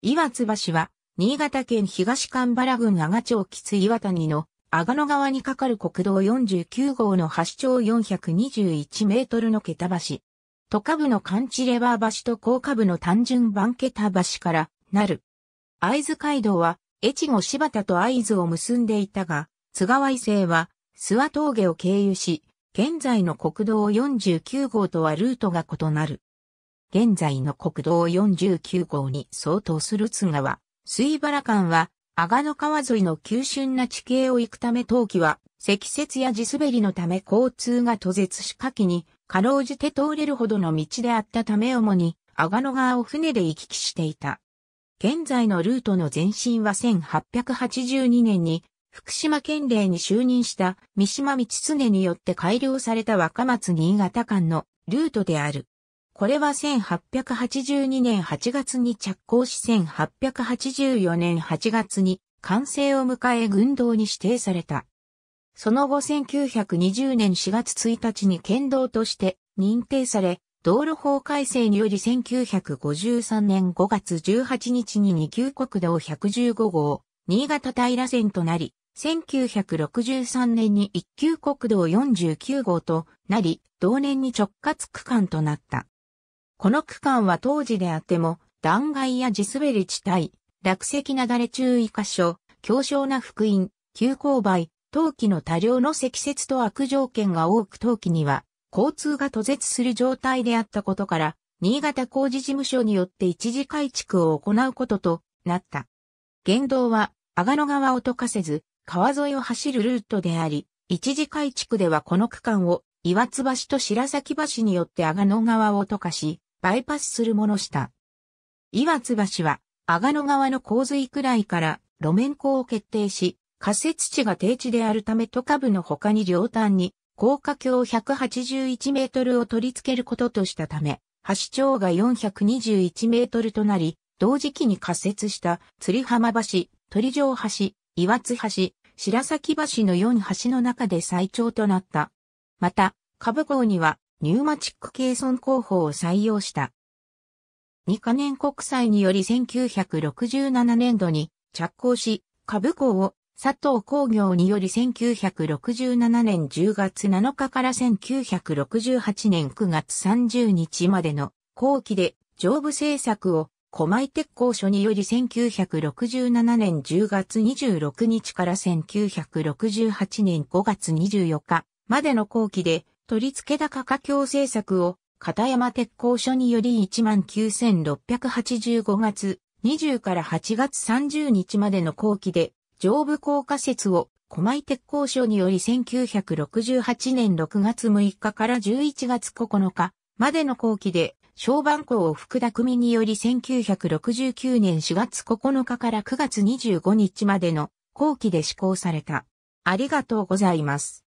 岩津橋は、新潟県東神原郡阿賀町吉津岩谷の阿賀野川に架かる国道49号の橋長421メートルの桁橋。都下部のカ地レバー橋と高下部の単純番桁橋からなる。会津街道は、越後柴田と会津を結んでいたが、津川伊勢は、諏訪峠を経由し、現在の国道49号とはルートが異なる。現在の国道49号に相当する津川、水原間は、阿賀野川沿いの急峻な地形を行くため冬季は、積雪や地滑りのため交通が途絶し夏季に、かろうじて通れるほどの道であったため主に、阿賀野川を船で行き来していた。現在のルートの前身は1882年に、福島県令に就任した三島道常によって改良された若松新潟間のルートである。これは1882年8月に着工し1884年8月に完成を迎え軍道に指定された。その後1920年4月1日に県道として認定され、道路法改正により1953年5月18日に2級国道115号、新潟平線となり、1963年に1級国道49号となり、同年に直轄区間となった。この区間は当時であっても、断崖や地滑り地帯、落石なだれ注意箇所、強小な福音、急勾配、陶器の多量の積雪と悪条件が多く陶器には、交通が途絶する状態であったことから、新潟工事事務所によって一時改築を行うこととなった。原道は、阿賀野川を溶かせず、川沿いを走るルートであり、一時改築ではこの区間を岩津橋と白崎橋によって阿賀野川を溶かし、バイパスするものした。岩津橋は、阿賀野川の洪水くらいから路面工を決定し、仮設地が低地であるため都下部の他に両端に高架橋181メートルを取り付けることとしたため、橋長が421メートルとなり、同時期に仮設した釣浜橋、鳥城橋、岩津橋、白崎橋の4橋の中で最長となった。また、株号にはニューマチック計算工法を採用した。2カ年国債により1967年度に着工し、株工を佐藤工業により1967年10月7日から1968年9月30日までの後期で上部政策を狛江鉄工所により1967年10月26日から1968年5月24日までの後期で取り付け高架橋政策を、片山鉄工所により19,685月20から8月30日までの後期で、上部高架設を、狛江鉄工所により1968年6月6日から11月9日までの後期で、小番校を福田組により1969年4月9日から9月25日までの後期で施行された。ありがとうございます。